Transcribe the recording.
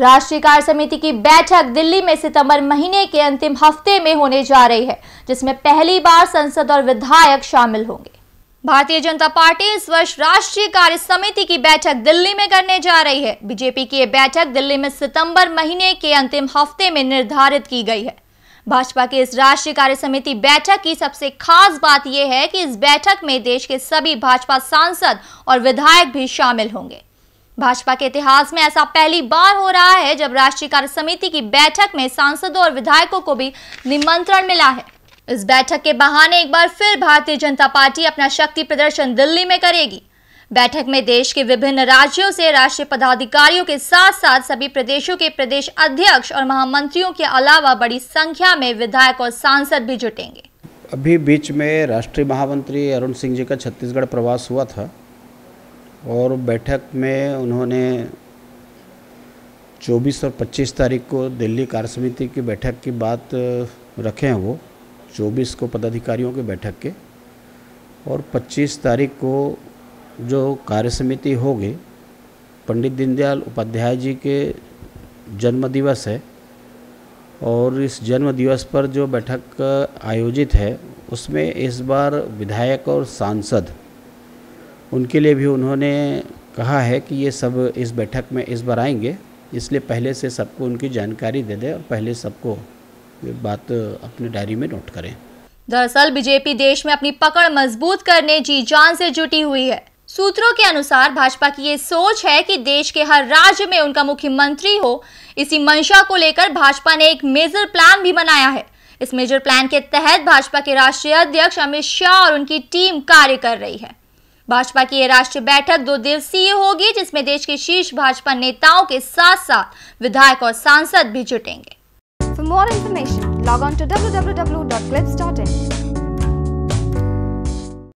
राष्ट्रीय कार्य समिति की बैठक दिल्ली में सितंबर महीने के अंतिम हफ्ते में होने जा रही है जिसमें पहली बार संसद और विधायक शामिल होंगे भारतीय जनता पार्टी इस वर्ष राष्ट्रीय कार्य समिति की बैठक दिल्ली में करने जा रही है बीजेपी की यह बैठक दिल्ली में सितंबर महीने के अंतिम हफ्ते में निर्धारित की गई है भाजपा की इस राष्ट्रीय कार्य समिति बैठक की सबसे खास बात यह है कि इस बैठक में देश के सभी भाजपा सांसद और विधायक भी शामिल होंगे भाजपा के इतिहास में ऐसा पहली बार हो रहा है जब राष्ट्रीय कार्य समिति की बैठक में सांसदों और विधायकों को भी निमंत्रण मिला है इस बैठक के बहाने एक बार फिर भारतीय जनता पार्टी अपना शक्ति प्रदर्शन दिल्ली में करेगी बैठक में देश के विभिन्न राज्यों से राष्ट्रीय पदाधिकारियों के साथ साथ सभी प्रदेशों के प्रदेश अध्यक्ष और महामंत्रियों के अलावा बड़ी संख्या में विधायक और सांसद भी जुटेंगे अभी बीच में राष्ट्रीय महामंत्री अरुण सिंह जी का छत्तीसगढ़ प्रवास हुआ था और बैठक में उन्होंने 24 और 25 तारीख को दिल्ली कार्य समिति की बैठक की बात रखे हैं वो 24 को पदाधिकारियों की बैठक के और 25 तारीख को जो कार्य समिति होगी पंडित दीनदयाल उपाध्याय जी के जन्म दिवस है और इस जन्म दिवस पर जो बैठक आयोजित है उसमें इस बार विधायक और सांसद उनके लिए भी उन्होंने कहा है कि ये सब इस बैठक में इस बार आएंगे इसलिए पहले से सबको उनकी जानकारी दे दें और पहले सबको ये बात अपने डायरी में नोट करें दरअसल बीजेपी देश में अपनी पकड़ मजबूत करने जी जान से जुटी हुई है सूत्रों के अनुसार भाजपा की ये सोच है कि देश के हर राज्य में उनका मुख्यमंत्री हो इसी मंशा को लेकर भाजपा ने एक मेजर प्लान भी बनाया है इस मेजर प्लान के तहत भाजपा के राष्ट्रीय अध्यक्ष अमित शाह और उनकी टीम कार्य कर रही है भाजपा की यह राष्ट्रीय बैठक दो दिवसीय होगी जिसमें देश के शीर्ष भाजपा नेताओं के साथ साथ विधायक और सांसद भी जुटेंगे for more information log on to W